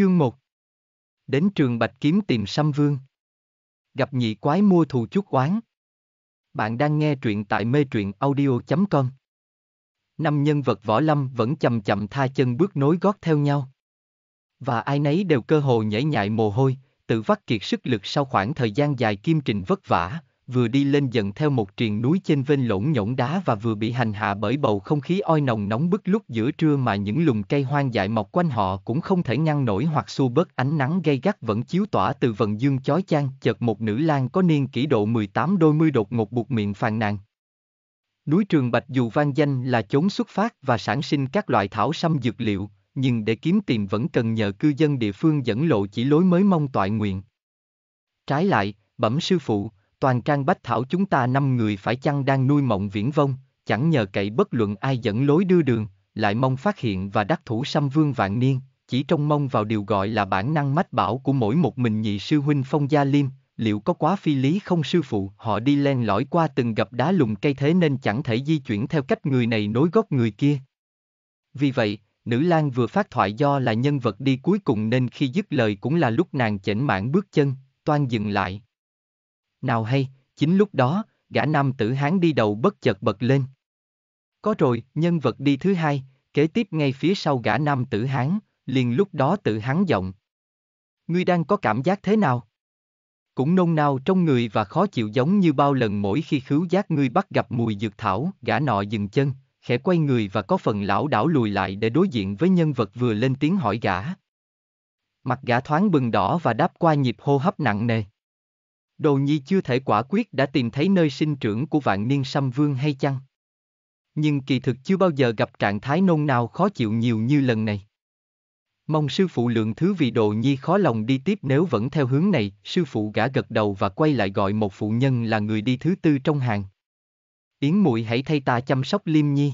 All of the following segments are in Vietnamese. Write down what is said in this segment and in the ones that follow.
Chương 1 Đến trường Bạch Kiếm tìm Sâm Vương Gặp nhị quái mua thù chút oán Bạn đang nghe truyện tại mê truyện audio.com Năm nhân vật võ lâm vẫn chậm chậm tha chân bước nối gót theo nhau Và ai nấy đều cơ hồ nhảy nhại mồ hôi, tự vắt kiệt sức lực sau khoảng thời gian dài kim trình vất vả, vừa đi lên dần theo một triền núi trên vên lỗn nhổn đá và vừa bị hành hạ bởi bầu không khí oi nồng nóng bức lúc giữa trưa mà những lùm cây hoang dại mọc quanh họ cũng không thể ngăn nổi hoặc xua bớt ánh nắng gay gắt vẫn chiếu tỏa từ vần dương chói chang, chợt một nữ lang có niên kỷ độ 18 đôi mươi đột ngột buộc miệng phàn nàn. Núi Trường Bạch dù vang danh là chốn xuất phát và sản sinh các loại thảo sâm dược liệu, nhưng để kiếm tiền vẫn cần nhờ cư dân địa phương dẫn lộ chỉ lối mới mong toại nguyện. Trái lại, bẩm sư phụ, toàn trang bách thảo chúng ta năm người phải chăng đang nuôi mộng viễn vông, chẳng nhờ cậy bất luận ai dẫn lối đưa đường, lại mong phát hiện và đắc thủ xâm vương vạn niên, chỉ trông mong vào điều gọi là bản năng mách bảo của mỗi một mình nhị sư huynh phong gia liêm, liệu có quá phi lý không sư phụ họ đi len lỏi qua từng gặp đá lùng cây thế nên chẳng thể di chuyển theo cách người này nối gót người kia. Vì vậy, nữ lang vừa phát thoại do là nhân vật đi cuối cùng nên khi dứt lời cũng là lúc nàng chỉnh mãn bước chân, toan dừng lại. Nào hay, chính lúc đó, gã nam tử hán đi đầu bất chợt bật lên. Có rồi, nhân vật đi thứ hai, kế tiếp ngay phía sau gã nam tử hán, liền lúc đó tự Hán giọng. Ngươi đang có cảm giác thế nào? Cũng nôn nao trong người và khó chịu giống như bao lần mỗi khi khứu giác ngươi bắt gặp mùi dược thảo, gã nọ dừng chân, khẽ quay người và có phần lão đảo lùi lại để đối diện với nhân vật vừa lên tiếng hỏi gã. Mặt gã thoáng bừng đỏ và đáp qua nhịp hô hấp nặng nề. Đồ nhi chưa thể quả quyết đã tìm thấy nơi sinh trưởng của vạn niên xâm vương hay chăng? Nhưng kỳ thực chưa bao giờ gặp trạng thái nôn nào khó chịu nhiều như lần này. Mong sư phụ lượng thứ vì đồ nhi khó lòng đi tiếp nếu vẫn theo hướng này, sư phụ gã gật đầu và quay lại gọi một phụ nhân là người đi thứ tư trong hàng. Yến muội hãy thay ta chăm sóc liêm nhi.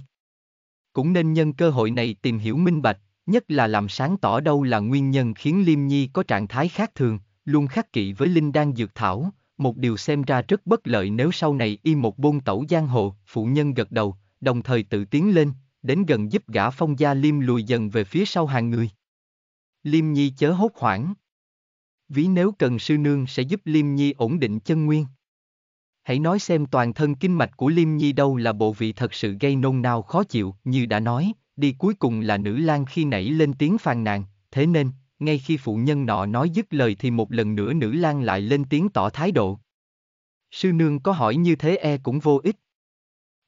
Cũng nên nhân cơ hội này tìm hiểu minh bạch, nhất là làm sáng tỏ đâu là nguyên nhân khiến liêm nhi có trạng thái khác thường, luôn khắc kỵ với linh đan dược thảo, một điều xem ra rất bất lợi nếu sau này y một bôn tẩu giang hồ, phụ nhân gật đầu, đồng thời tự tiến lên, đến gần giúp gã phong gia Liêm lùi dần về phía sau hàng người. Liêm Nhi chớ hốt hoảng. Ví nếu cần sư nương sẽ giúp Liêm Nhi ổn định chân nguyên. Hãy nói xem toàn thân kinh mạch của Liêm Nhi đâu là bộ vị thật sự gây nôn nao khó chịu, như đã nói, đi cuối cùng là nữ lang khi nảy lên tiếng phàn nàn, thế nên, ngay khi phụ nhân nọ nói dứt lời thì một lần nữa nữ lang lại lên tiếng tỏ thái độ. Sư nương có hỏi như thế e cũng vô ích.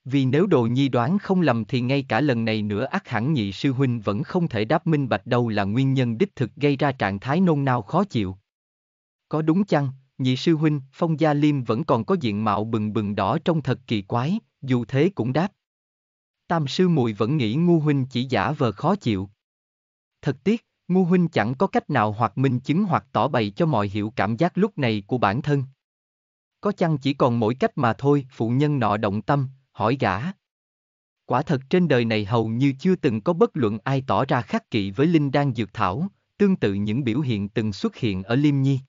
Vì nếu đồ nhi đoán không lầm thì ngay cả lần này nữa ác hẳn nhị sư huynh vẫn không thể đáp minh bạch đâu là nguyên nhân đích thực gây ra trạng thái nôn nao khó chịu. Có đúng chăng, nhị sư huynh, phong gia liêm vẫn còn có diện mạo bừng bừng đỏ trông thật kỳ quái, dù thế cũng đáp. Tam sư mùi vẫn nghĩ ngu huynh chỉ giả vờ khó chịu. Thật tiếc, Ngu huynh chẳng có cách nào hoặc minh chứng hoặc tỏ bày cho mọi hiểu cảm giác lúc này của bản thân. Có chăng chỉ còn mỗi cách mà thôi, phụ nhân nọ động tâm, hỏi gã. Quả thật trên đời này hầu như chưa từng có bất luận ai tỏ ra khắc kỵ với linh đan dược thảo, tương tự những biểu hiện từng xuất hiện ở Liêm Nhi.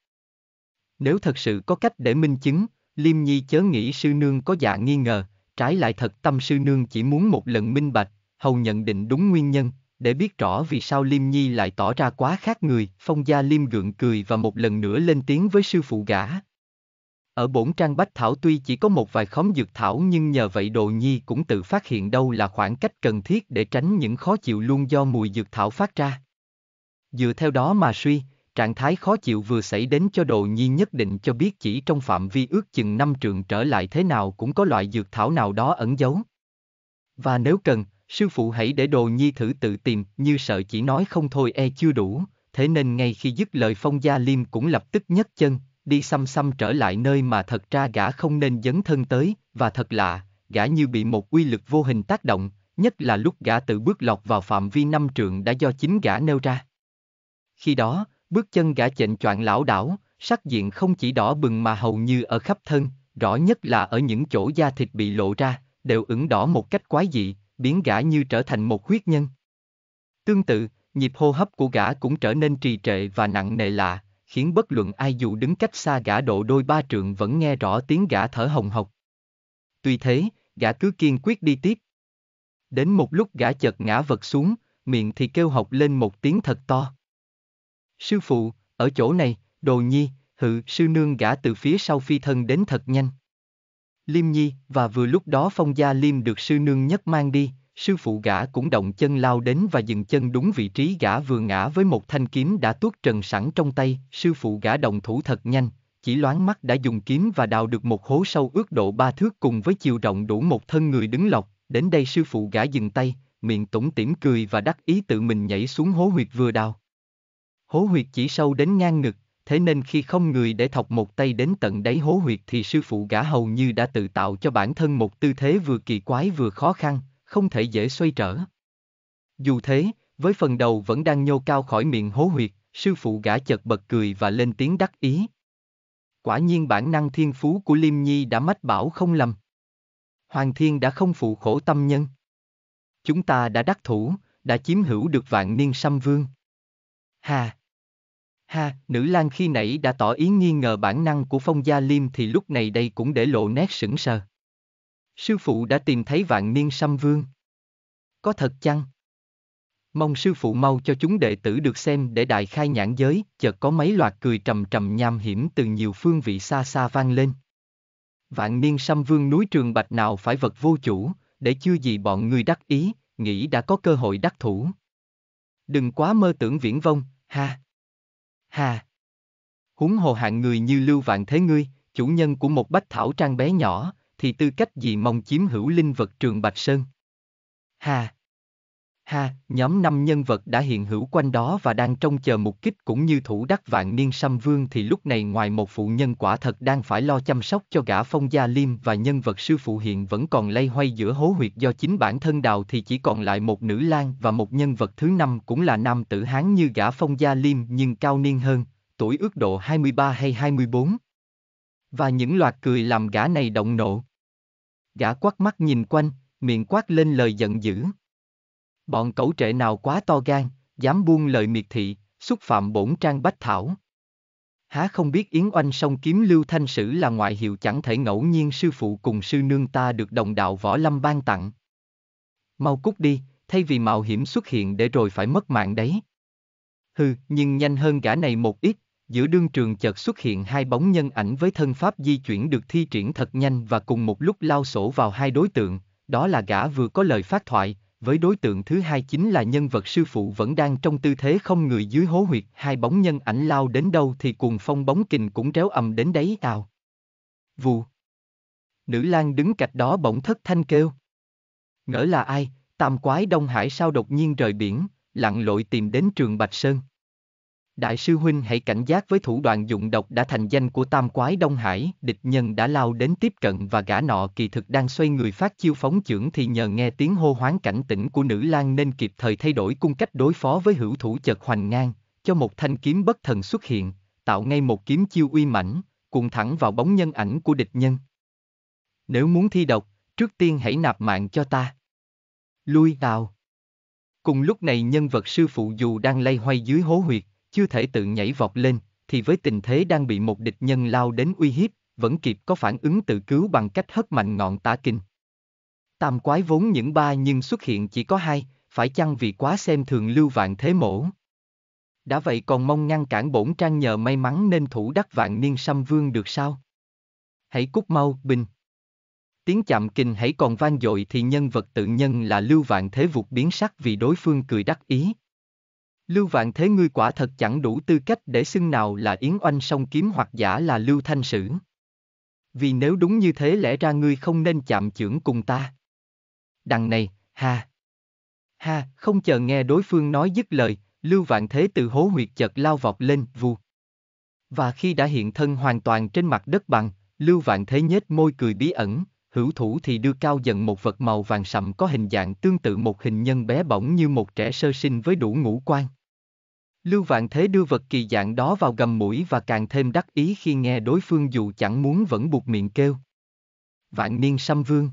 Nếu thật sự có cách để minh chứng, Liêm Nhi chớ nghĩ sư nương có dạ nghi ngờ, trái lại thật tâm sư nương chỉ muốn một lần minh bạch, hầu nhận định đúng nguyên nhân, để biết rõ vì sao Liêm Nhi lại tỏ ra quá khác người, Phong Gia Liêm gượng cười và một lần nữa lên tiếng với sư phụ gã. Ở bổn trang bách thảo tuy chỉ có một vài khóm dược thảo nhưng nhờ vậy Đồ Nhi cũng tự phát hiện đâu là khoảng cách cần thiết để tránh những khó chịu luôn do mùi dược thảo phát ra. Dựa theo đó mà suy, trạng thái khó chịu vừa xảy đến cho Đồ Nhi nhất định cho biết chỉ trong phạm vi ước chừng năm trường trở lại thế nào cũng có loại dược thảo nào đó ẩn giấu. Và nếu cần, Sư phụ hãy để đồ nhi thử tự tìm, như sợ chỉ nói không thôi e chưa đủ, thế nên ngay khi dứt lời phong gia liêm cũng lập tức nhấc chân, đi xăm xăm trở lại nơi mà thật ra gã không nên dấn thân tới, và thật lạ, gã như bị một quy lực vô hình tác động, nhất là lúc gã tự bước lọt vào phạm vi năm trượng đã do chính gã nêu ra. Khi đó, bước chân gã chệnh choạng lão đảo, sắc diện không chỉ đỏ bừng mà hầu như ở khắp thân, rõ nhất là ở những chỗ da thịt bị lộ ra, đều ửng đỏ một cách quái dị, biến gã như trở thành một huyết nhân. Tương tự, nhịp hô hấp của gã cũng trở nên trì trệ và nặng nề lạ, khiến bất luận ai dù đứng cách xa gã độ đôi ba trượng vẫn nghe rõ tiếng gã thở hồng hộc. Tuy thế, gã cứ kiên quyết đi tiếp. Đến một lúc gã chợt ngã vật xuống, miệng thì kêu học lên một tiếng thật to. Sư phụ, ở chỗ này, đồ nhi, hự sư nương gã từ phía sau phi thân đến thật nhanh. Liêm Nhi, và vừa lúc đó Phong Gia Liêm được sư nương nhất mang đi, sư phụ gã cũng động chân lao đến và dừng chân đúng vị trí gã vừa ngã với một thanh kiếm đã tuốt trần sẵn trong tay, sư phụ gã động thủ thật nhanh, chỉ loáng mắt đã dùng kiếm và đào được một hố sâu ước độ ba thước cùng với chiều rộng đủ một thân người đứng lọc, đến đây sư phụ gã dừng tay, miệng tủm tỉm cười và đắc ý tự mình nhảy xuống hố huyệt vừa đào. Hố huyệt chỉ sâu đến ngang ngực, thế nên khi không người để thọc một tay đến tận đáy hố huyệt thì sư phụ gã hầu như đã tự tạo cho bản thân một tư thế vừa kỳ quái vừa khó khăn, không thể dễ xoay trở. Dù thế, với phần đầu vẫn đang nhô cao khỏi miệng hố huyệt, sư phụ gã chợt bật cười và lên tiếng đắc ý. Quả nhiên bản năng thiên phú của Liêm Nhi đã mách bảo không lầm. Hoàng thiên đã không phụ khổ tâm nhân. Chúng ta đã đắc thủ, đã chiếm hữu được vạn niên xâm vương. Hà! Ha, nữ lang khi nãy đã tỏ ý nghi ngờ bản năng của phong gia liêm thì lúc này đây cũng để lộ nét sững sờ. Sư phụ đã tìm thấy vạn niên xăm vương. Có thật chăng? Mong sư phụ mau cho chúng đệ tử được xem để đại khai nhãn giới, chợt có mấy loạt cười trầm trầm nham hiểm từ nhiều phương vị xa xa vang lên. Vạn niên xăm vương núi trường bạch nào phải vật vô chủ, để chưa gì bọn người đắc ý, nghĩ đã có cơ hội đắc thủ. Đừng quá mơ tưởng viễn vông, ha! hà. húng hồ hạng người như Lưu Vạn Thế ngươi, chủ nhân của một bách thảo trang bé nhỏ, thì tư cách gì mong chiếm hữu linh vật trường Bạch Sơn. Hà! Ha, nhóm năm nhân vật đã hiện hữu quanh đó và đang trông chờ mục kích cũng như thủ đắc vạn niên xâm vương thì lúc này ngoài một phụ nhân quả thật đang phải lo chăm sóc cho gã phong gia liêm và nhân vật sư phụ hiện vẫn còn lay hoay giữa hố huyệt do chính bản thân đào thì chỉ còn lại một nữ lang và một nhân vật thứ năm cũng là nam tử hán như gã phong gia liêm nhưng cao niên hơn, tuổi ước độ 23 hay 24. Và những loạt cười làm gã này động nộ. Gã quắc mắt nhìn quanh, miệng quát lên lời giận dữ. Bọn cẩu trệ nào quá to gan, dám buông lời miệt thị, xúc phạm bổn trang bách thảo. Há không biết Yến Oanh song kiếm lưu thanh sử là ngoại hiệu chẳng thể ngẫu nhiên sư phụ cùng sư nương ta được đồng đạo võ lâm ban tặng. Mau cút đi, thay vì mạo hiểm xuất hiện để rồi phải mất mạng đấy. Hừ, nhưng nhanh hơn gã này một ít, giữa đương trường chợt xuất hiện hai bóng nhân ảnh với thân pháp di chuyển được thi triển thật nhanh và cùng một lúc lao sổ vào hai đối tượng, đó là gã vừa có lời phát thoại, với đối tượng thứ hai chính là nhân vật sư phụ vẫn đang trong tư thế không người dưới hố huyệt, hai bóng nhân ảnh lao đến đâu thì cuồng phong bóng kình cũng réo ầm đến đấy tào. Vù. Nữ lang đứng cạnh đó bỗng thất thanh kêu. Ngỡ là ai, tam quái Đông Hải sao đột nhiên rời biển, lặn lội tìm đến trường Bạch Sơn. Đại sư Huynh hãy cảnh giác với thủ đoạn dụng độc đã thành danh của tam quái Đông Hải, địch nhân đã lao đến tiếp cận và gã nọ kỳ thực đang xoay người phát chiêu phóng chưởng thì nhờ nghe tiếng hô hoáng cảnh tỉnh của nữ lang nên kịp thời thay đổi cung cách đối phó với hữu thủ chợt hoành ngang, cho một thanh kiếm bất thần xuất hiện, tạo ngay một kiếm chiêu uy mãnh, cùng thẳng vào bóng nhân ảnh của địch nhân. Nếu muốn thi độc, trước tiên hãy nạp mạng cho ta. Lui đào. Cùng lúc này nhân vật sư phụ dù đang lay hoay dưới hố huyệt, chưa thể tự nhảy vọt lên, thì với tình thế đang bị một địch nhân lao đến uy hiếp, vẫn kịp có phản ứng tự cứu bằng cách hất mạnh ngọn tả kinh. Tam quái vốn những ba nhưng xuất hiện chỉ có hai, phải chăng vì quá xem thường lưu vạn thế mổ? Đã vậy còn mong ngăn cản bổn trang nhờ may mắn nên thủ đắc vạn niên xâm vương được sao? Hãy cút mau, bình. Tiếng chạm kinh hãy còn vang dội thì nhân vật tự nhân là lưu vạn thế vụt biến sắc vì đối phương cười đắc ý, Lưu Vạn Thế ngươi quả thật chẳng đủ tư cách để xưng nào là Yến Oanh song kiếm hoặc giả là Lưu Thanh Sử. Vì nếu đúng như thế lẽ ra ngươi không nên chạm chưởng cùng ta. Đằng này, ha. Ha, không chờ nghe đối phương nói dứt lời, Lưu Vạn Thế từ hố huyệt chợt lao vọt lên, vù. Và khi đã hiện thân hoàn toàn trên mặt đất bằng, Lưu Vạn Thế nhếch môi cười bí ẩn, hữu thủ thì đưa cao dần một vật màu vàng sậm có hình dạng tương tự một hình nhân bé bỏng như một trẻ sơ sinh với đủ ngũ quan. Lưu Vạn Thế đưa vật kỳ dạng đó vào gầm mũi và càng thêm đắc ý khi nghe đối phương dù chẳng muốn vẫn buộc miệng kêu. Vạn niên Sâm vương.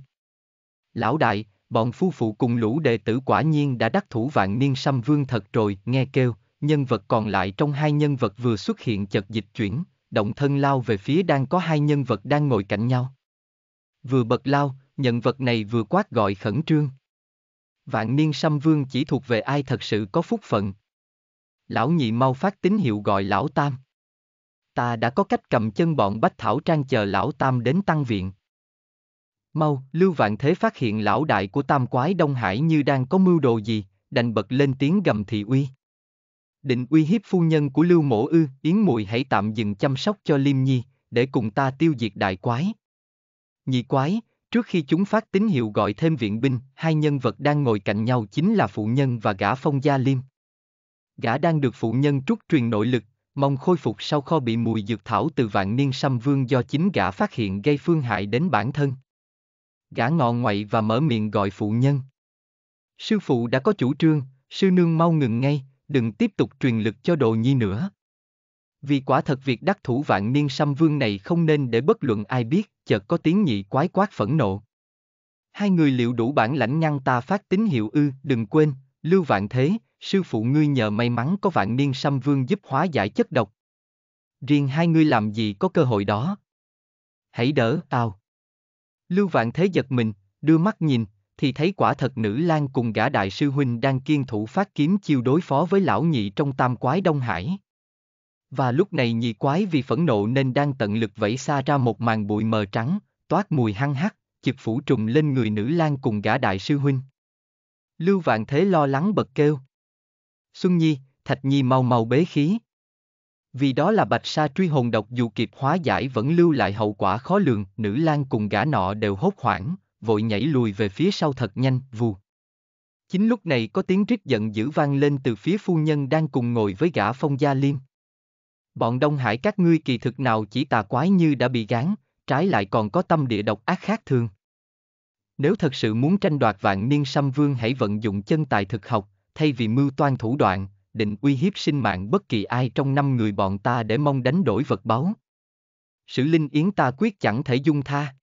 Lão đại, bọn phu phụ cùng lũ đệ tử quả nhiên đã đắc thủ vạn niên Sâm vương thật rồi, nghe kêu, nhân vật còn lại trong hai nhân vật vừa xuất hiện chợt dịch chuyển, động thân lao về phía đang có hai nhân vật đang ngồi cạnh nhau. Vừa bật lao, nhân vật này vừa quát gọi khẩn trương. Vạn niên Sâm vương chỉ thuộc về ai thật sự có phúc phận, lão nhị mau phát tín hiệu gọi lão tam. Ta đã có cách cầm chân bọn Bách Thảo Trang chờ lão tam đến tăng viện. Mau, Lưu Vạn Thế phát hiện lão đại của tam quái Đông Hải như đang có mưu đồ gì, đành bật lên tiếng gầm thị uy. Định uy hiếp phu nhân của Lưu Mổ Ư, Yến Mùi hãy tạm dừng chăm sóc cho Liêm Nhi, để cùng ta tiêu diệt đại quái. Nhị quái, trước khi chúng phát tín hiệu gọi thêm viện binh, hai nhân vật đang ngồi cạnh nhau chính là phụ nhân và gã phong gia Liêm gã đang được phụ nhân trút truyền nội lực, mong khôi phục sau kho bị mùi dược thảo từ vạn niên xăm vương do chính gã phát hiện gây phương hại đến bản thân. Gã ngọ ngoại và mở miệng gọi phụ nhân. Sư phụ đã có chủ trương, sư nương mau ngừng ngay, đừng tiếp tục truyền lực cho đồ nhi nữa. Vì quả thật việc đắc thủ vạn niên xăm vương này không nên để bất luận ai biết, chợt có tiếng nhị quái quát phẫn nộ. Hai người liệu đủ bản lãnh ngăn ta phát tín hiệu ư, đừng quên, Lưu Vạn Thế, sư phụ ngươi nhờ may mắn có vạn niên xăm vương giúp hóa giải chất độc. Riêng hai ngươi làm gì có cơ hội đó. Hãy đỡ, tao. Lưu vạn thế giật mình, đưa mắt nhìn, thì thấy quả thật nữ lang cùng gã đại sư huynh đang kiên thủ phát kiếm chiêu đối phó với lão nhị trong tam quái Đông Hải. Và lúc này nhị quái vì phẫn nộ nên đang tận lực vẫy xa ra một màn bụi mờ trắng, toát mùi hăng hắc, chực phủ trùng lên người nữ lang cùng gã đại sư huynh. Lưu vạn thế lo lắng bật kêu. Xuân Nhi, Thạch Nhi mau mau bế khí. Vì đó là bạch sa truy hồn độc dù kịp hóa giải vẫn lưu lại hậu quả khó lường, nữ lang cùng gã nọ đều hốt hoảng, vội nhảy lùi về phía sau thật nhanh, vù. Chính lúc này có tiếng rít giận dữ vang lên từ phía phu nhân đang cùng ngồi với gã phong gia liêm. Bọn Đông Hải các ngươi kỳ thực nào chỉ tà quái như đã bị gán, trái lại còn có tâm địa độc ác khác thường. Nếu thật sự muốn tranh đoạt vạn niên xăm vương hãy vận dụng chân tài thực học, thay vì mưu toan thủ đoạn, định uy hiếp sinh mạng bất kỳ ai trong năm người bọn ta để mong đánh đổi vật báu. Sử linh yến ta quyết chẳng thể dung tha.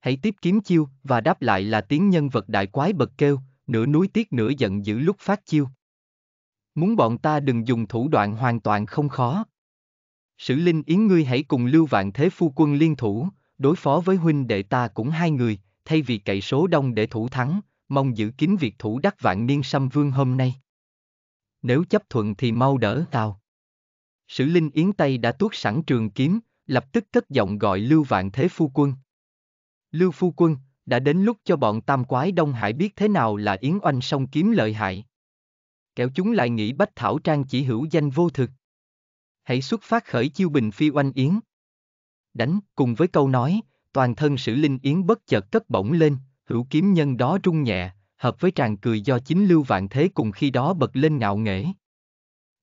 Hãy tiếp kiếm chiêu và đáp lại là tiếng nhân vật đại quái bật kêu, nửa núi tiếc nửa giận dữ lúc phát chiêu. Muốn bọn ta đừng dùng thủ đoạn hoàn toàn không khó. Sử linh yến ngươi hãy cùng lưu vạn thế phu quân liên thủ, đối phó với huynh đệ ta cũng hai người, thay vì cậy số đông để thủ thắng, mong giữ kín việc thủ đắc vạn niên xâm vương hôm nay. Nếu chấp thuận thì mau đỡ tao. Sử Linh Yến Tây đã tuốt sẵn trường kiếm, lập tức cất giọng gọi Lưu Vạn Thế Phu Quân. Lưu Phu Quân, đã đến lúc cho bọn tam quái Đông Hải biết thế nào là Yến Oanh song kiếm lợi hại. Kẻo chúng lại nghĩ Bách Thảo Trang chỉ hữu danh vô thực. Hãy xuất phát khởi chiêu bình phi oanh Yến. Đánh, cùng với câu nói, toàn thân sử linh Yến bất chợt cất bổng lên, Hữu kiếm nhân đó rung nhẹ, hợp với tràng cười do chính Lưu Vạn Thế cùng khi đó bật lên ngạo nghễ.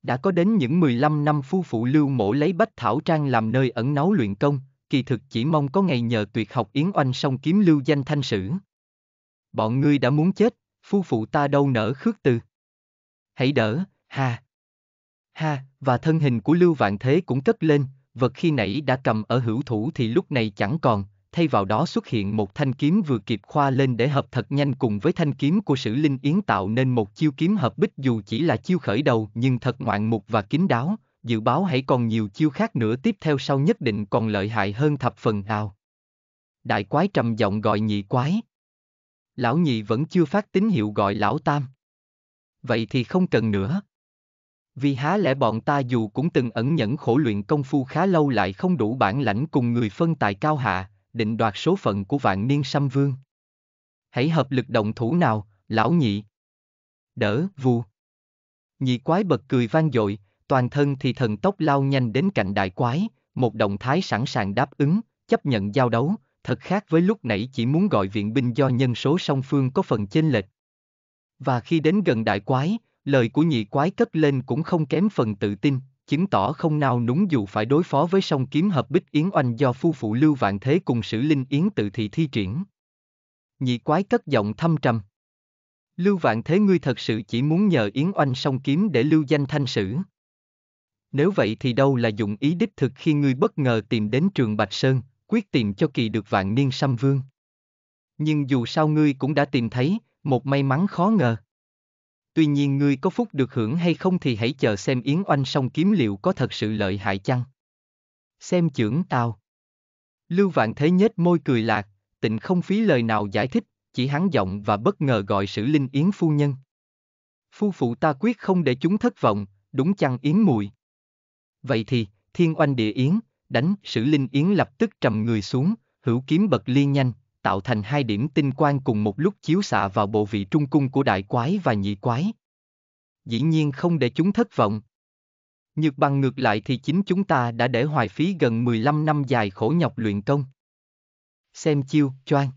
Đã có đến những 15 năm phu phụ Lưu Mổ lấy Bách Thảo Trang làm nơi ẩn náu luyện công, kỳ thực chỉ mong có ngày nhờ tuyệt học Yến Oanh xong kiếm lưu danh thanh sử. Bọn ngươi đã muốn chết, phu phụ ta đâu nở khước từ. Hãy đỡ, ha. Ha, và thân hình của Lưu Vạn Thế cũng cất lên, vật khi nãy đã cầm ở hữu thủ thì lúc này chẳng còn, thay vào đó xuất hiện một thanh kiếm vừa kịp khoa lên để hợp thật nhanh cùng với thanh kiếm của sử linh yến tạo nên một chiêu kiếm hợp bích dù chỉ là chiêu khởi đầu nhưng thật ngoạn mục và kín đáo, dự báo hãy còn nhiều chiêu khác nữa tiếp theo sau nhất định còn lợi hại hơn thập phần nào. Đại quái trầm giọng gọi nhị quái. Lão nhị vẫn chưa phát tín hiệu gọi lão tam. Vậy thì không cần nữa. Vì há lẽ bọn ta dù cũng từng ẩn nhẫn khổ luyện công phu khá lâu lại không đủ bản lãnh cùng người phân tài cao hạ, định đoạt số phận của vạn niên xâm vương. Hãy hợp lực động thủ nào, lão nhị. Đỡ, vù. Nhị quái bật cười vang dội, toàn thân thì thần tốc lao nhanh đến cạnh đại quái, một động thái sẵn sàng đáp ứng, chấp nhận giao đấu, thật khác với lúc nãy chỉ muốn gọi viện binh do nhân số song phương có phần chênh lệch. Và khi đến gần đại quái, lời của nhị quái cất lên cũng không kém phần tự tin, chứng tỏ không nao núng dù phải đối phó với song kiếm hợp bích yến oanh do phu phụ Lưu Vạn Thế cùng sử linh yến tự thị thi triển. Nhị quái cất giọng thâm trầm. Lưu Vạn Thế ngươi thật sự chỉ muốn nhờ yến oanh song kiếm để lưu danh thanh sử. Nếu vậy thì đâu là dụng ý đích thực khi ngươi bất ngờ tìm đến trường Bạch Sơn, quyết tìm cho kỳ được vạn niên xăm vương. Nhưng dù sao ngươi cũng đã tìm thấy, một may mắn khó ngờ. Tuy nhiên ngươi có phúc được hưởng hay không thì hãy chờ xem Yến Oanh song kiếm liệu có thật sự lợi hại chăng. Xem trưởng tao. Lưu Vạn Thế nhếch môi cười lạc, tịnh không phí lời nào giải thích, chỉ hắn giọng và bất ngờ gọi sử linh Yến phu nhân. Phu phụ ta quyết không để chúng thất vọng, đúng chăng Yến mùi. Vậy thì, thiên oanh địa Yến, đánh sử linh Yến lập tức trầm người xuống, hữu kiếm bật ly nhanh, tạo thành hai điểm tinh quang cùng một lúc chiếu xạ vào bộ vị trung cung của đại quái và nhị quái. Dĩ nhiên không để chúng thất vọng. Nhược bằng ngược lại thì chính chúng ta đã để hoài phí gần 15 năm dài khổ nhọc luyện công. Xem chiêu, choang.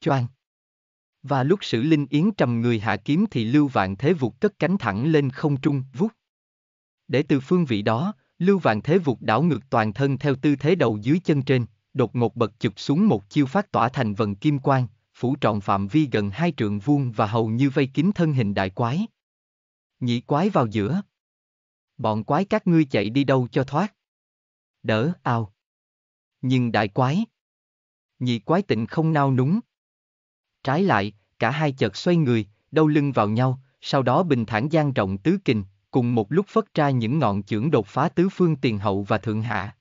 Choang. Và lúc sử linh yến trầm người hạ kiếm thì lưu vạn thế vụt cất cánh thẳng lên không trung, vút. Để từ phương vị đó, lưu vạn thế vụt đảo ngược toàn thân theo tư thế đầu dưới chân trên đột ngột bật chụp xuống một chiêu phát tỏa thành vần kim quang, phủ trọn phạm vi gần hai trượng vuông và hầu như vây kín thân hình đại quái. Nhĩ quái vào giữa. Bọn quái các ngươi chạy đi đâu cho thoát. Đỡ, ao. Nhưng đại quái. Nhị quái tịnh không nao núng. Trái lại, cả hai chợt xoay người, đau lưng vào nhau, sau đó bình thản gian rộng tứ kình, cùng một lúc phất ra những ngọn chưởng đột phá tứ phương tiền hậu và thượng hạ.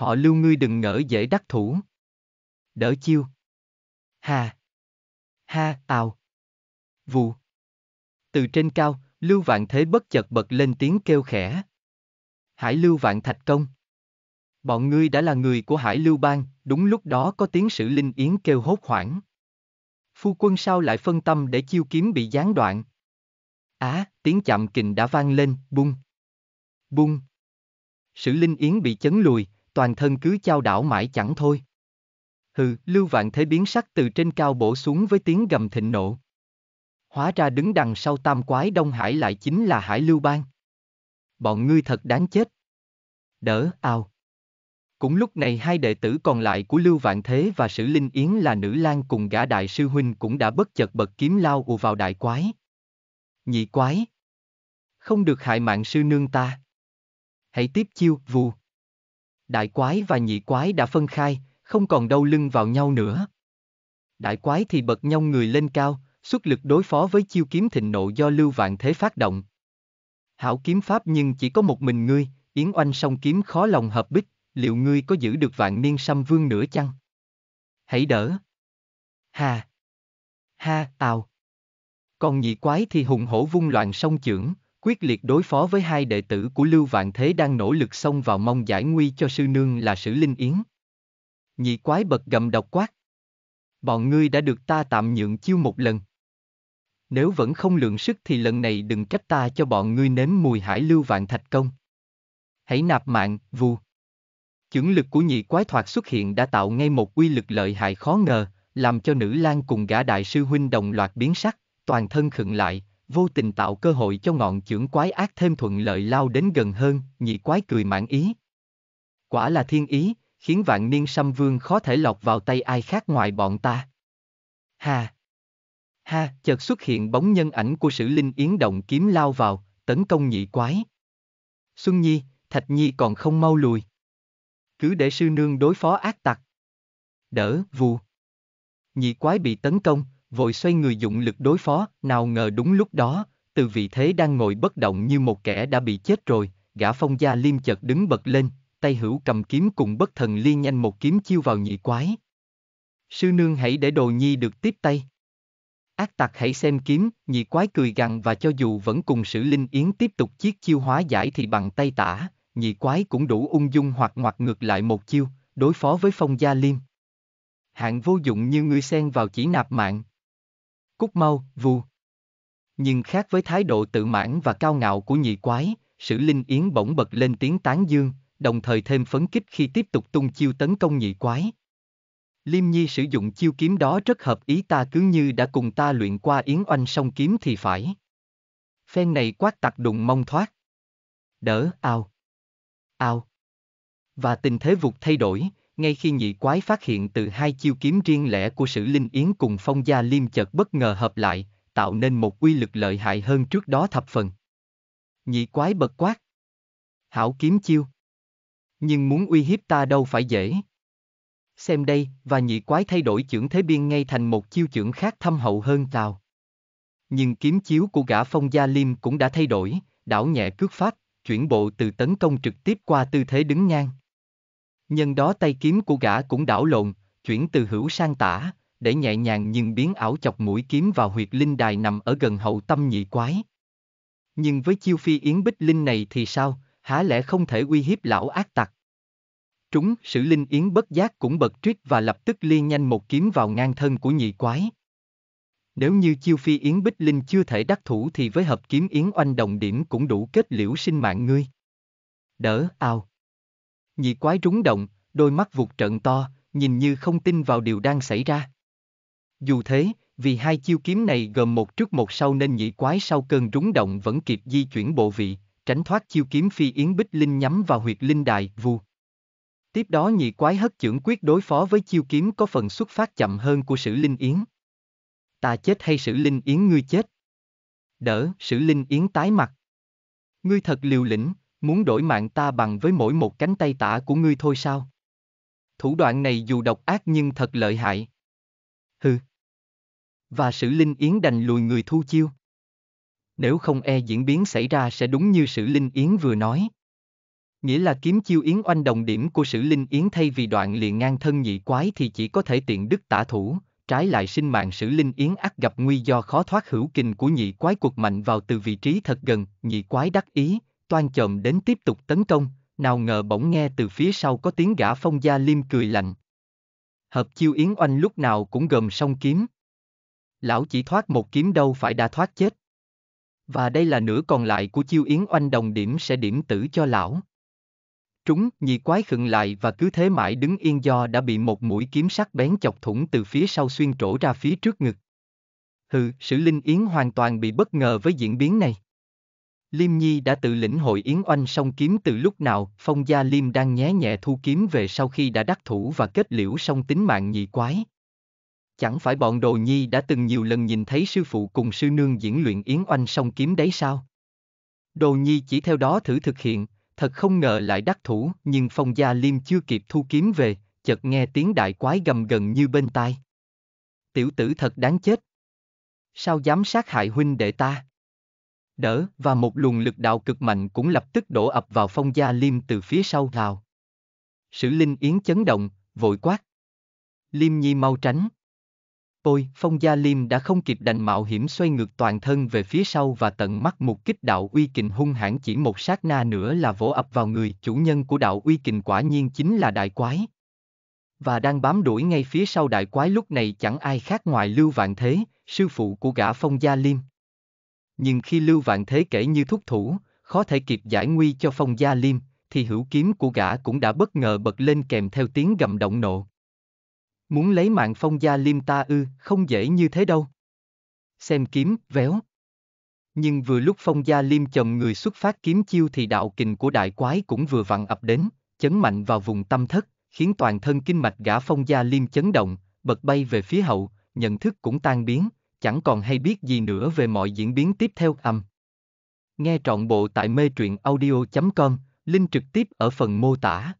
Họ lưu ngươi đừng ngỡ dễ đắc thủ. Đỡ chiêu. Hà. Ha, tào Vù. Từ trên cao, Lưu Vạn Thế bất chợt bật lên tiếng kêu khẽ. Hải Lưu Vạn Thạch Công. Bọn ngươi đã là người của Hải Lưu Bang, đúng lúc đó có tiếng sử Linh Yến kêu hốt hoảng. Phu quân sao lại phân tâm để chiêu kiếm bị gián đoạn? Á, tiếng chạm kình đã vang lên, bung. Bung. Sử Linh Yến bị chấn lùi, toàn thân cứ chao đảo mãi chẳng thôi. Hừ, Lưu Vạn Thế biến sắc từ trên cao bổ xuống với tiếng gầm thịnh nộ. Hóa ra đứng đằng sau tam quái Đông Hải lại chính là Hải Lưu Bang. Bọn ngươi thật đáng chết. Đỡ, ao. Cũng lúc này hai đệ tử còn lại của Lưu Vạn Thế và Sử Linh Yến là Nữ lang cùng gã đại sư huynh cũng đã bất chợt bật kiếm lao ù vào đại quái. Nhị quái. Không được hại mạng sư nương ta. Hãy tiếp chiêu, vù. Đại quái và nhị quái đã phân khai, không còn đâu lưng vào nhau nữa. Đại quái thì bật nhau người lên cao, xuất lực đối phó với chiêu kiếm thịnh nộ do Lưu Vạn Thế phát động. Hảo kiếm pháp nhưng chỉ có một mình ngươi, Yến Oanh song kiếm khó lòng hợp bích, liệu ngươi có giữ được vạn niên xăm vương nữa chăng? Hãy đỡ. Ha. Ha, tào. Còn nhị quái thì hùng hổ vung loạn song chưởng quyết liệt đối phó với hai đệ tử của Lưu Vạn Thế đang nỗ lực xông vào mong giải nguy cho sư nương là Sử Linh Yến. Nhị quái bật gầm độc quát. Bọn ngươi đã được ta tạm nhượng chiêu một lần. Nếu vẫn không lượng sức thì lần này đừng trách ta cho bọn ngươi nếm mùi hải lưu vạn thạch công. Hãy nạp mạng, vù. Chưởng lực của nhị quái thoạt xuất hiện đã tạo ngay một uy lực lợi hại khó ngờ, làm cho nữ lang cùng gã đại sư huynh đồng loạt biến sắc, toàn thân khựng lại, vô tình tạo cơ hội cho ngọn trưởng quái ác thêm thuận lợi lao đến gần hơn, nhị quái cười mãn ý. Quả là thiên ý, khiến vạn niên xâm vương khó thể lọt vào tay ai khác ngoài bọn ta. Ha! Ha! Chợt xuất hiện bóng nhân ảnh của sử linh yến động kiếm lao vào, tấn công nhị quái. Xuân Nhi, Thạch Nhi còn không mau lùi. Cứ để sư nương đối phó ác tặc. Đỡ, vù. Nhị quái bị tấn công, vội xoay người dụng lực đối phó, nào ngờ đúng lúc đó, từ vị thế đang ngồi bất động như một kẻ đã bị chết rồi, gã phong gia liêm chợt đứng bật lên, tay hữu cầm kiếm cùng bất thần liên nhanh một kiếm chiêu vào nhị quái. Sư nương hãy để đồ nhi được tiếp tay. Ác tặc hãy xem kiếm, nhị quái cười gằn và cho dù vẫn cùng sử linh yến tiếp tục chiếc chiêu hóa giải thì bằng tay tả, nhị quái cũng đủ ung dung hoặc ngoặt ngược lại một chiêu, đối phó với phong gia liêm. Hạng vô dụng như ngươi xen vào chỉ nạp mạng, cút mau, vu. Nhưng khác với thái độ tự mãn và cao ngạo của nhị quái, sử linh yến bỗng bật lên tiếng tán dương, đồng thời thêm phấn kích khi tiếp tục tung chiêu tấn công nhị quái. Liêm Nhi sử dụng chiêu kiếm đó rất hợp ý ta cứ như đã cùng ta luyện qua yến oanh song kiếm thì phải. Phen này quát tặc đụng mong thoát. Đỡ, ao. Ao. Và tình thế vụt thay đổi, ngay khi nhị quái phát hiện từ hai chiêu kiếm riêng lẻ của sử linh yến cùng phong gia liêm chợt bất ngờ hợp lại, tạo nên một uy lực lợi hại hơn trước đó thập phần. Nhị quái bật quát. Hảo kiếm chiêu. Nhưng muốn uy hiếp ta đâu phải dễ. Xem đây, và nhị quái thay đổi trưởng thế biên ngay thành một chiêu trưởng khác thâm hậu hơn tào. Nhưng kiếm chiếu của gã phong gia liêm cũng đã thay đổi, đảo nhẹ cước phát, chuyển bộ từ tấn công trực tiếp qua tư thế đứng ngang. Nhân đó tay kiếm của gã cũng đảo lộn, chuyển từ hữu sang tả, để nhẹ nhàng nhưng biến ảo chọc mũi kiếm vào huyệt linh đài nằm ở gần hậu tâm nhị quái. Nhưng với chiêu phi yến bích linh này thì sao, há lẽ không thể uy hiếp lão ác tặc? Trúng, sử linh yến bất giác cũng bật trích và lập tức liên nhanh một kiếm vào ngang thân của nhị quái. Nếu như chiêu phi yến bích linh chưa thể đắc thủ thì với hợp kiếm yến oanh đồng điểm cũng đủ kết liễu sinh mạng ngươi. Đỡ, ao. Nhị quái rúng động, đôi mắt vụt trận to, nhìn như không tin vào điều đang xảy ra. Dù thế, vì hai chiêu kiếm này gồm một trước một sau nên nhị quái sau cơn rúng động vẫn kịp di chuyển bộ vị, tránh thoát chiêu kiếm phi yến bích linh nhắm vào huyệt linh đài, Vu. Tiếp đó nhị quái hất trưởng quyết đối phó với chiêu kiếm có phần xuất phát chậm hơn của sử linh yến. Ta chết hay sử linh yến ngươi chết? Đỡ, sử linh yến tái mặt. Ngươi thật liều lĩnh, Muốn đổi mạng ta bằng với mỗi một cánh tay tả của ngươi thôi sao? Thủ đoạn này dù độc ác nhưng thật lợi hại. Hừ. Và sử linh yến đành lùi người thu chiêu. Nếu không e diễn biến xảy ra sẽ đúng như sử linh yến vừa nói. Nghĩa là kiếm chiêu yến oanh đồng điểm của sử linh yến thay vì đoạn liền ngang thân nhị quái thì chỉ có thể tiện đức tả thủ, trái lại sinh mạng sử linh yến ắt gặp nguy do khó thoát hữu kình của nhị quái cuộc mạnh vào từ vị trí thật gần, nhị quái đắc ý, toan chồm đến tiếp tục tấn công, nào ngờ bỗng nghe từ phía sau có tiếng gã phong gia liêm cười lạnh. Hợp chiêu yến oanh lúc nào cũng gồm song kiếm. Lão chỉ thoát một kiếm đâu phải đã thoát chết. Và đây là nửa còn lại của chiêu yến oanh đồng điểm sẽ điểm tử cho lão. Trúng, nhị quái khựng lại và cứ thế mãi đứng yên do đã bị một mũi kiếm sắc bén chọc thủng từ phía sau xuyên trổ ra phía trước ngực. Hừ, sử linh yến hoàn toàn bị bất ngờ với diễn biến này. Liêm Nhi đã tự lĩnh hội Yến Oanh song kiếm từ lúc nào, Phong Gia Liêm đang nhé nhẹ thu kiếm về sau khi đã đắc thủ và kết liễu xong tính mạng nhị quái. Chẳng phải bọn Đồ Nhi đã từng nhiều lần nhìn thấy sư phụ cùng sư nương diễn luyện Yến Oanh song kiếm đấy sao? Đồ Nhi chỉ theo đó thử thực hiện, thật không ngờ lại đắc thủ, nhưng Phong Gia Liêm chưa kịp thu kiếm về, chợt nghe tiếng đại quái gầm gần như bên tai. Tiểu tử thật đáng chết. Sao dám sát hại huynh đệ ta? đỡ và một luồng lực đạo cực mạnh cũng lập tức đổ ập vào phong gia liêm từ phía sau vào. Sử linh yến chấn động, vội quát. Liêm nhi mau tránh. Ôi, phong gia liêm đã không kịp đành mạo hiểm xoay ngược toàn thân về phía sau và tận mắt một kích đạo uy kình hung hãn chỉ một sát na nữa là vỗ ập vào người, chủ nhân của đạo uy kình quả nhiên chính là đại quái. Và đang bám đuổi ngay phía sau đại quái lúc này chẳng ai khác ngoài lưu vạn thế, sư phụ của gã phong gia liêm nhưng khi Lưu Vạn Thế kể như thúc thủ, khó thể kịp giải nguy cho Phong Gia Liêm, thì hữu kiếm của gã cũng đã bất ngờ bật lên kèm theo tiếng gầm động nộ. Muốn lấy mạng Phong Gia Liêm ta ư, không dễ như thế đâu. Xem kiếm, véo. Nhưng vừa lúc Phong Gia Liêm chầm người xuất phát kiếm chiêu thì đạo kình của đại quái cũng vừa vặn ập đến, chấn mạnh vào vùng tâm thất, khiến toàn thân kinh mạch gã Phong Gia Liêm chấn động, bật bay về phía hậu, nhận thức cũng tan biến, chẳng còn hay biết gì nữa về mọi diễn biến tiếp theo âm. Nghe trọn bộ tại mê truyện audio.com, link trực tiếp ở phần mô tả.